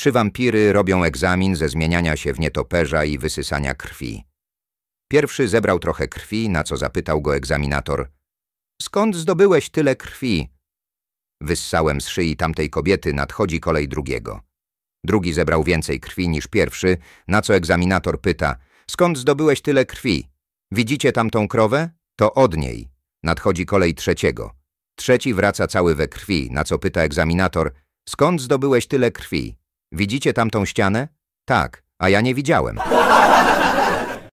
Trzy wampiry robią egzamin ze zmieniania się w nietoperza i wysysania krwi. Pierwszy zebrał trochę krwi, na co zapytał go egzaminator. Skąd zdobyłeś tyle krwi? Wyssałem z szyi tamtej kobiety, nadchodzi kolej drugiego. Drugi zebrał więcej krwi niż pierwszy, na co egzaminator pyta. Skąd zdobyłeś tyle krwi? Widzicie tamtą krowę? To od niej. Nadchodzi kolej trzeciego. Trzeci wraca cały we krwi, na co pyta egzaminator. Skąd zdobyłeś tyle krwi? Widzicie tamtą ścianę? Tak, a ja nie widziałem.